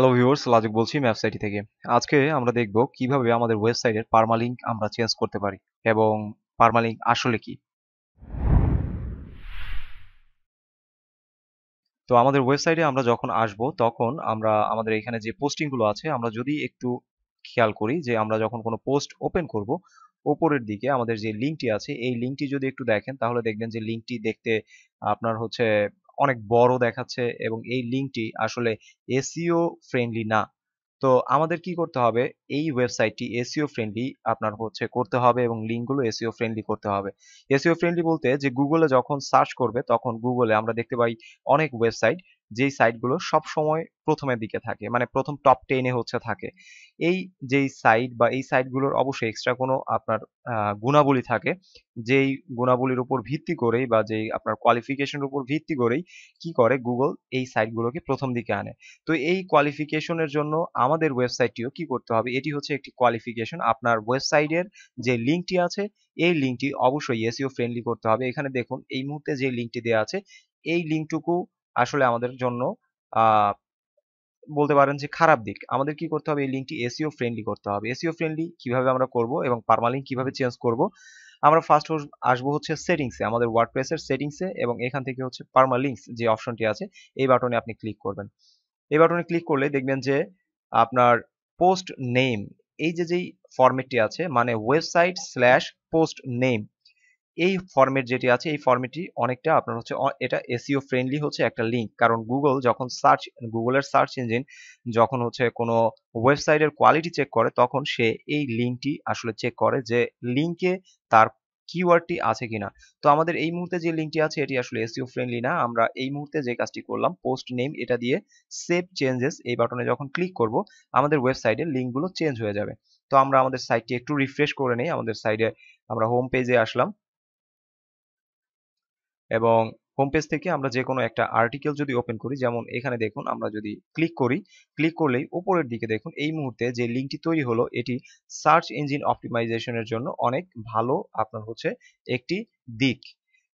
hello viewers লাজুক বলছি ওয়েবসাইটটি থেকে আজকে আমরা দেখব কিভাবে আমাদের ওয়েবসাইটের পারমালিঙ্ক আমরা চেঞ্জ করতে পারি এবং পারমালিঙ্ক আসলে কি তো আমাদের ওয়েবসাইটে আমরা যখন আসব তখন আমরা আমাদের এখানে যে পোস্টিংগুলো আছে আমরা যদি একটু খেয়াল করি যে আমরা যখন কোনো পোস্ট ওপেন করব ওপরের দিকে আমাদের যে লিঙ্কটি আছে এই লিঙ্কটি যদি একটু দেখেন তাহলে দেখবেন যে লিঙ্কটি দেখতে আপনার হচ্ছে অনেক বড় দেখাচ্ছে এবং এই লিঙ্কটি আসলে এসিও ফ্রেন্ডলি না তো আমাদের কি করতে হবে এই ওয়েবসাইটটি এসিও ফ্রেন্ডলি আপনার হচ্ছে করতে হবে এবং লিঙ্কগুলো এসিও ফ্রেন্ডলি করতে হবে এসিও ফ্রেন্ডলি বলতে যে গুগলে যখন সার্চ করবে তখন গুগলে আমরা দেখতে পাই অনেক ওয়েবসাইট যেই সাইটগুলো সব সময় প্রথমের দিকে থাকে মানে প্রথম টপ টেনে হচ্ছে থাকে এই যেই সাইট বা এই সাইটগুলোর অবশ্যই এক্সট্রা কোনো আপনার গুণাবলী থাকে যেই গুণাবলীর উপর ভিত্তি করেই বা যেই আপনার কোয়ালিফিকেশনের উপর ভিত্তি করেই কি করে গুগল এই সাইটগুলোকে প্রথম দিকে আনে তো এই কোয়ালিফিকেশনের জন্য আমাদের ওয়েবসাইটটিও কি করতে হবে এটি হচ্ছে একটি কোয়ালিফিকেশন আপনার ওয়েবসাইটের যে লিঙ্কটি আছে এই লিঙ্কটি অবশ্যই এসিও ফ্রেন্ডলি করতে হবে এখানে দেখুন এই মুহূর্তে যে লিঙ্কটি দেওয়া আছে এই লিঙ্কটুকু আসলে আমাদের জন্য বলতে পারেন যে খারাপ দিক আমাদের কি করতে হবে এই লিঙ্কটি এসিও ফ্রেন্ডলি করতে হবে এসিও ফ্রেন্ডলি কিভাবে আমরা করব এবং পারমালিং কিভাবে চেঞ্জ করব আমরা ফার্স্ট আসবো হচ্ছে সেটিংসে আমাদের ওয়ার্ডপ্রেসের সেটিংসে এবং এখান থেকে হচ্ছে পারমালিঙ্কস যে অপশনটি আছে এই বাটনে আপনি ক্লিক করবেন এই বাটনে ক্লিক করলে দেখবেন যে আপনার পোস্ট নেম এই যে যেই ফরম্যাটটি আছে মানে ওয়েবসাইট স্ল্যাশ পোস্ট নেম এই ফর্মেট যেটি আছে এই ফর্মেটটি অনেকটা আপনার হচ্ছে এটা এসিও ফ্রেন্ডলি e হচ্ছে একটা লিঙ্ক কারণ গুগল যখন সার্চ গুগলের সার্চ ইঞ্জিন যখন হচ্ছে কোনো ওয়েবসাইটের কোয়ালিটি চেক করে তখন সে এই লিঙ্কটি আসলে চেক করে যে লিঙ্কে তার কিওয়ার্ডটি আছে কিনা তো আমাদের এই মুহূর্তে যে লিঙ্কটি আছে এটি আসলে এসিও ফ্রেন্ডলি e না আমরা এই মুহূর্তে যে কাজটি করলাম পোস্ট নেম এটা দিয়ে সেভ চেঞ্জেস এই বাটনে যখন ক্লিক করব আমাদের ওয়েবসাইটের লিঙ্কগুলো চেঞ্জ হয়ে যাবে তো আমরা আমাদের সাইটটি একটু রিফ্রেশ করে নিই আমাদের সাইডে আমরা হোম পেজে আসলাম এবং হোম পেজ থেকে আমরা যে কোনো একটা আর্টিকেল যদি ওপেন করি যেমন এখানে দেখুন আমরা যদি ক্লিক করি ক্লিক করলেই উপরের দিকে দেখুন এই মুহূর্তে যে লিঙ্কটি তৈরি হলো এটি সার্চ ইঞ্জিন অপটিমাইজেশনের জন্য অনেক ভালো আপনার হচ্ছে একটি দিক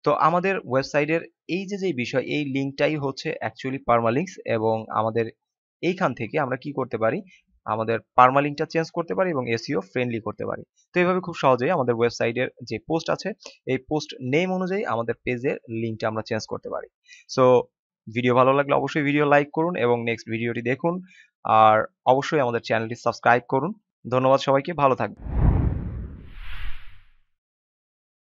তো আমাদের ওয়েবসাইটের এই যে যে বিষয় এই লিঙ্কটাই হচ্ছে অ্যাকচুয়ালি পারমালিঙ্কস এবং আমাদের এইখান থেকে আমরা কি করতে পারি আমাদের পারমালিংটা চেঞ্জ করতে পারি এবং এসিও ফ্রেন্ডলি e করতে পারি তো এইভাবে খুব সহজেই আমাদের ওয়েবসাইটের যে পোস্ট আছে এই পোস্ট নেম অনুযায়ী আমাদের পেজের লিঙ্কটা আমরা চেঞ্জ করতে পারি সো ভিডিও ভালো লাগলে অবশ্যই ভিডিও লাইক করুন এবং নেক্সট ভিডিওটি দেখুন আর অবশ্যই আমাদের চ্যানেলটি সাবস্ক্রাইব করুন ধন্যবাদ সবাইকে ভালো থাকবেন